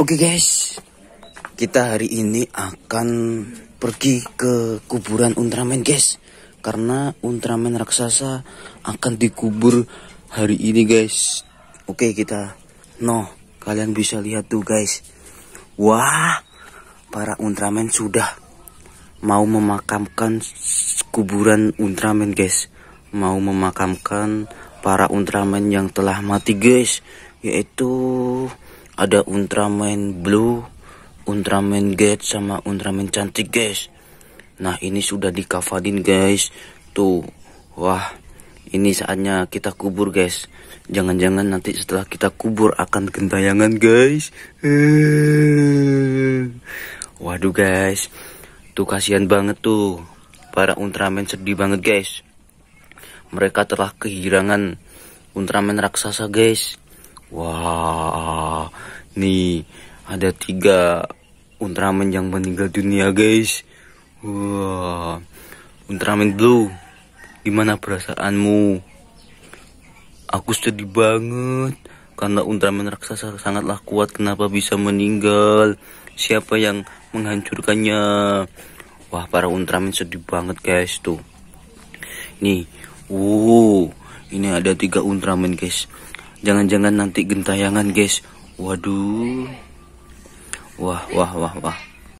Oke okay guys, kita hari ini akan pergi ke kuburan Ultraman guys. Karena Ultraman raksasa akan dikubur hari ini guys. Oke okay, kita, no, kalian bisa lihat tuh guys. Wah, para Ultraman sudah mau memakamkan kuburan Ultraman guys. Mau memakamkan para Ultraman yang telah mati guys. Yaitu ada Ultraman Blue, Ultraman Gate sama Ultraman cantik guys. Nah ini sudah dikafadin guys. Tuh, wah ini saatnya kita kubur guys. Jangan-jangan nanti setelah kita kubur akan gentayangan guys. Eh. Waduh guys, tuh kasihan banget tuh. Para Ultraman sedih banget guys. Mereka telah kehilangan Ultraman raksasa guys. Wah, wow. Nih, ada tiga Ultraman yang meninggal dunia, guys. Wah, wow. Ultraman Blue, gimana perasaanmu? Aku sedih banget karena Ultraman raksasa sangatlah kuat. Kenapa bisa meninggal? Siapa yang menghancurkannya? Wah, para Ultraman sedih banget, guys. Tuh, nih, wow, ini ada tiga Ultraman, guys. Jangan-jangan nanti gentayangan, guys. Waduh. Wah, wah, wah, wah.